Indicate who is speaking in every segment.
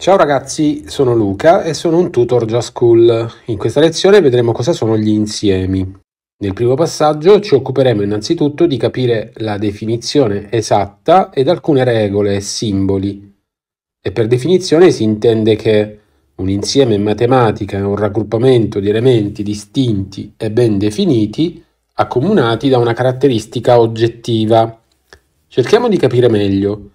Speaker 1: Ciao ragazzi, sono Luca e sono un tutor già school. In questa lezione vedremo cosa sono gli insiemi. Nel primo passaggio ci occuperemo innanzitutto di capire la definizione esatta ed alcune regole e simboli. E per definizione si intende che un insieme in matematica è un raggruppamento di elementi distinti e ben definiti accomunati da una caratteristica oggettiva. Cerchiamo di capire meglio.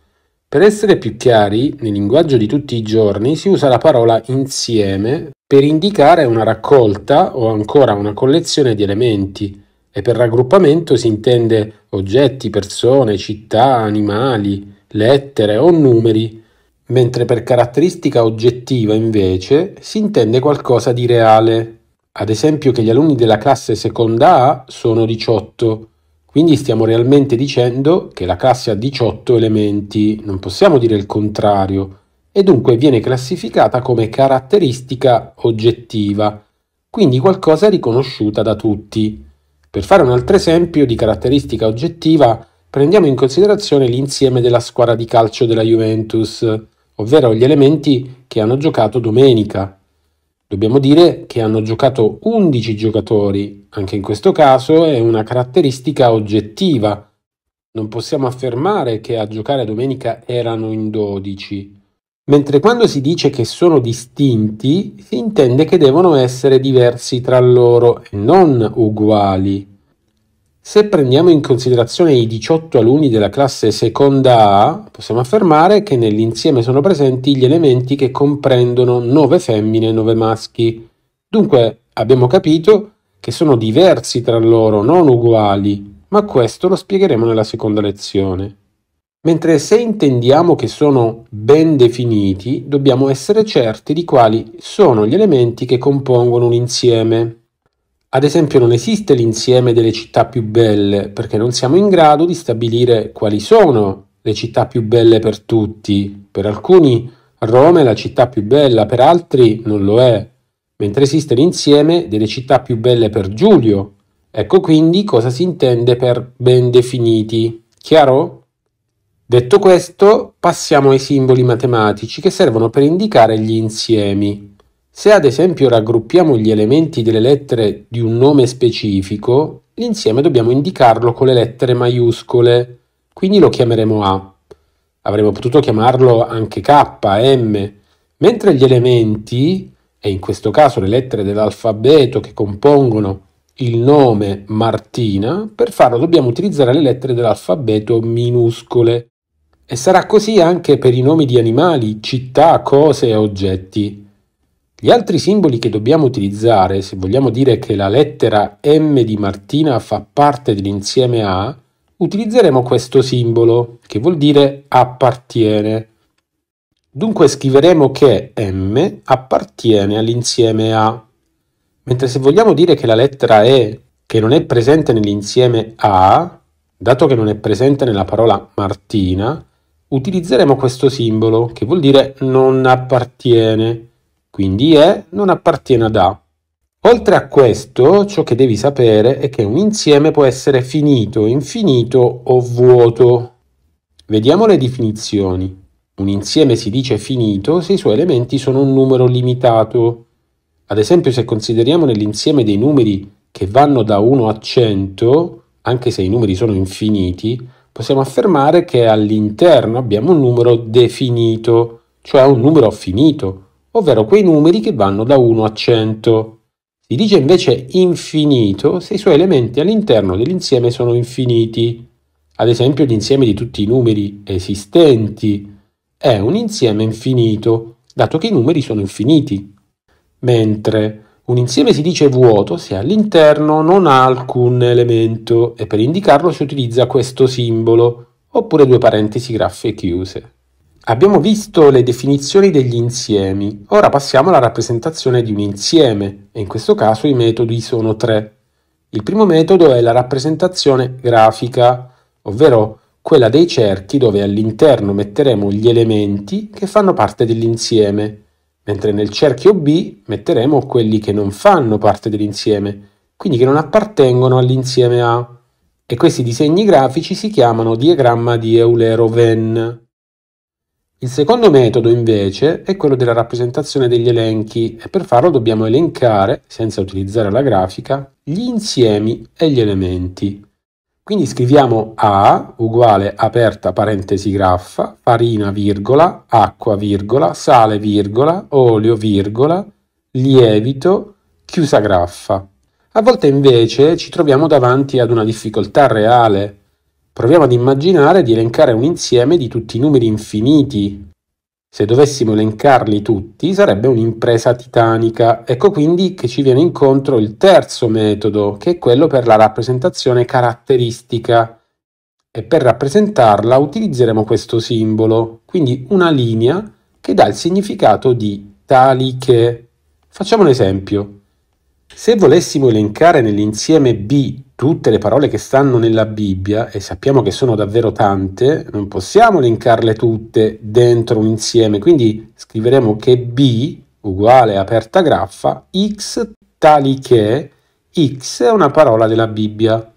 Speaker 1: Per essere più chiari, nel linguaggio di tutti i giorni si usa la parola insieme per indicare una raccolta o ancora una collezione di elementi e per raggruppamento si intende oggetti, persone, città, animali, lettere o numeri, mentre per caratteristica oggettiva invece si intende qualcosa di reale, ad esempio che gli alunni della classe seconda A sono 18 quindi stiamo realmente dicendo che la classe ha 18 elementi, non possiamo dire il contrario, e dunque viene classificata come caratteristica oggettiva, quindi qualcosa riconosciuta da tutti. Per fare un altro esempio di caratteristica oggettiva, prendiamo in considerazione l'insieme della squadra di calcio della Juventus, ovvero gli elementi che hanno giocato domenica. Dobbiamo dire che hanno giocato 11 giocatori, anche in questo caso è una caratteristica oggettiva. Non possiamo affermare che a giocare domenica erano in 12. Mentre quando si dice che sono distinti, si intende che devono essere diversi tra loro e non uguali. Se prendiamo in considerazione i 18 alunni della classe seconda A, possiamo affermare che nell'insieme sono presenti gli elementi che comprendono 9 femmine e 9 maschi. Dunque abbiamo capito che sono diversi tra loro, non uguali, ma questo lo spiegheremo nella seconda lezione. Mentre se intendiamo che sono ben definiti, dobbiamo essere certi di quali sono gli elementi che compongono un insieme. Ad esempio non esiste l'insieme delle città più belle perché non siamo in grado di stabilire quali sono le città più belle per tutti. Per alcuni Roma è la città più bella, per altri non lo è, mentre esiste l'insieme delle città più belle per Giulio. Ecco quindi cosa si intende per ben definiti. Chiaro? Detto questo, passiamo ai simboli matematici che servono per indicare gli insiemi. Se ad esempio raggruppiamo gli elementi delle lettere di un nome specifico, l'insieme dobbiamo indicarlo con le lettere maiuscole, quindi lo chiameremo A. Avremmo potuto chiamarlo anche K, M, mentre gli elementi, e in questo caso le lettere dell'alfabeto che compongono il nome Martina, per farlo dobbiamo utilizzare le lettere dell'alfabeto minuscole. E sarà così anche per i nomi di animali, città, cose e oggetti. Gli altri simboli che dobbiamo utilizzare, se vogliamo dire che la lettera M di Martina fa parte dell'insieme A, utilizzeremo questo simbolo, che vuol dire appartiene. Dunque scriveremo che M appartiene all'insieme A. Mentre se vogliamo dire che la lettera E, che non è presente nell'insieme A, dato che non è presente nella parola Martina, utilizzeremo questo simbolo, che vuol dire non appartiene quindi è non appartiene ad A. Oltre a questo, ciò che devi sapere è che un insieme può essere finito, infinito o vuoto. Vediamo le definizioni. Un insieme si dice finito se i suoi elementi sono un numero limitato. Ad esempio, se consideriamo nell'insieme dei numeri che vanno da 1 a 100, anche se i numeri sono infiniti, possiamo affermare che all'interno abbiamo un numero definito, cioè un numero finito, ovvero quei numeri che vanno da 1 a 100. Si dice invece infinito se i suoi elementi all'interno dell'insieme sono infiniti. Ad esempio l'insieme di tutti i numeri esistenti è un insieme infinito, dato che i numeri sono infiniti. Mentre un insieme si dice vuoto se all'interno non ha alcun elemento e per indicarlo si utilizza questo simbolo, oppure due parentesi graffe chiuse. Abbiamo visto le definizioni degli insiemi, ora passiamo alla rappresentazione di un insieme e in questo caso i metodi sono tre. Il primo metodo è la rappresentazione grafica, ovvero quella dei cerchi dove all'interno metteremo gli elementi che fanno parte dell'insieme, mentre nel cerchio B metteremo quelli che non fanno parte dell'insieme, quindi che non appartengono all'insieme A. E questi disegni grafici si chiamano diagramma di Eulero-Venn. Il secondo metodo invece è quello della rappresentazione degli elenchi e per farlo dobbiamo elencare, senza utilizzare la grafica, gli insiemi e gli elementi. Quindi scriviamo A uguale aperta parentesi graffa, farina virgola, acqua virgola, sale virgola, olio virgola, lievito, chiusa graffa. A volte invece ci troviamo davanti ad una difficoltà reale Proviamo ad immaginare di elencare un insieme di tutti i numeri infiniti. Se dovessimo elencarli tutti sarebbe un'impresa titanica. Ecco quindi che ci viene incontro il terzo metodo, che è quello per la rappresentazione caratteristica. E per rappresentarla utilizzeremo questo simbolo, quindi una linea che dà il significato di tali che. Facciamo un esempio. Se volessimo elencare nell'insieme B tutte le parole che stanno nella Bibbia, e sappiamo che sono davvero tante, non possiamo elencarle tutte dentro un insieme, quindi scriveremo che B uguale aperta graffa, x tali che x è una parola della Bibbia.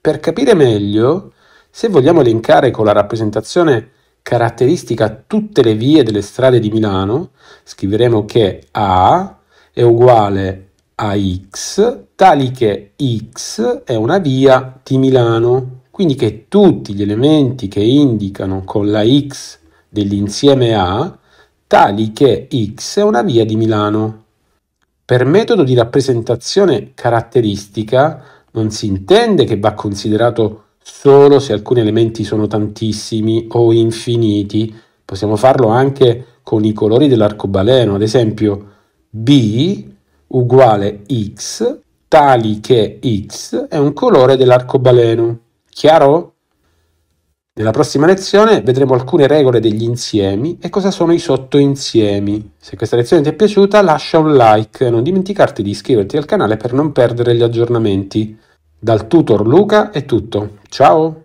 Speaker 1: Per capire meglio, se vogliamo elencare con la rappresentazione caratteristica tutte le vie delle strade di Milano, scriveremo che A è uguale a X, tali che X è una via di Milano, quindi che tutti gli elementi che indicano con la X dell'insieme A, tali che X è una via di Milano. Per metodo di rappresentazione caratteristica non si intende che va considerato solo se alcuni elementi sono tantissimi o infiniti, possiamo farlo anche con i colori dell'arcobaleno, ad esempio B uguale x tali che x è un colore dell'arcobaleno. Chiaro? Nella prossima lezione vedremo alcune regole degli insiemi e cosa sono i sottoinsiemi. Se questa lezione ti è piaciuta lascia un like e non dimenticarti di iscriverti al canale per non perdere gli aggiornamenti. Dal tutor Luca è tutto. Ciao!